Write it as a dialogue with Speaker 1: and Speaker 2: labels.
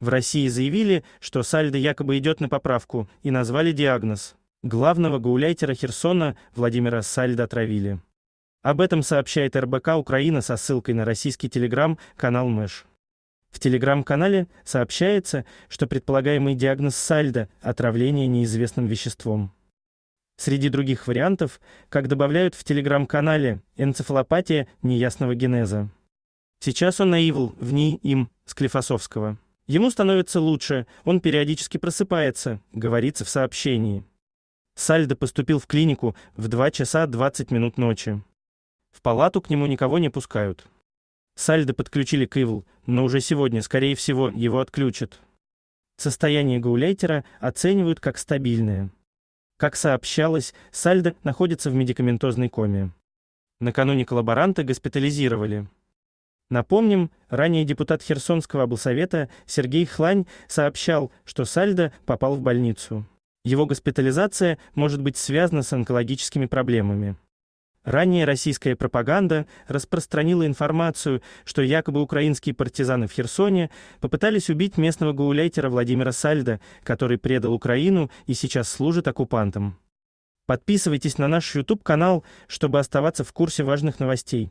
Speaker 1: В России заявили, что сальдо якобы идет на поправку, и назвали диагноз. Главного гауляйтера Херсона Владимира Сальдо отравили. Об этом сообщает РБК Украина со ссылкой на российский телеграм-канал МЭШ. В телеграм-канале сообщается, что предполагаемый диагноз Сальдо – отравление неизвестным веществом. Среди других вариантов, как добавляют в телеграм-канале, энцефалопатия неясного генеза. Сейчас он наивл в ней им Склифосовского. Ему становится лучше, он периодически просыпается, говорится в сообщении. Сальдо поступил в клинику в 2 часа 20 минут ночи. В палату к нему никого не пускают. Сальдо подключили к Ивл, но уже сегодня, скорее всего, его отключат. Состояние Гауляйтера оценивают как стабильное. Как сообщалось, Сальдо находится в медикаментозной коме. Накануне коллаборанта госпитализировали. Напомним, ранее депутат Херсонского облсовета Сергей Хлань сообщал, что Сальдо попал в больницу. Его госпитализация может быть связана с онкологическими проблемами. Ранее российская пропаганда распространила информацию, что якобы украинские партизаны в Херсоне попытались убить местного гауляйтера Владимира Сальдо, который предал Украину и сейчас служит оккупантам. Подписывайтесь на наш YouTube-канал, чтобы оставаться в курсе важных новостей.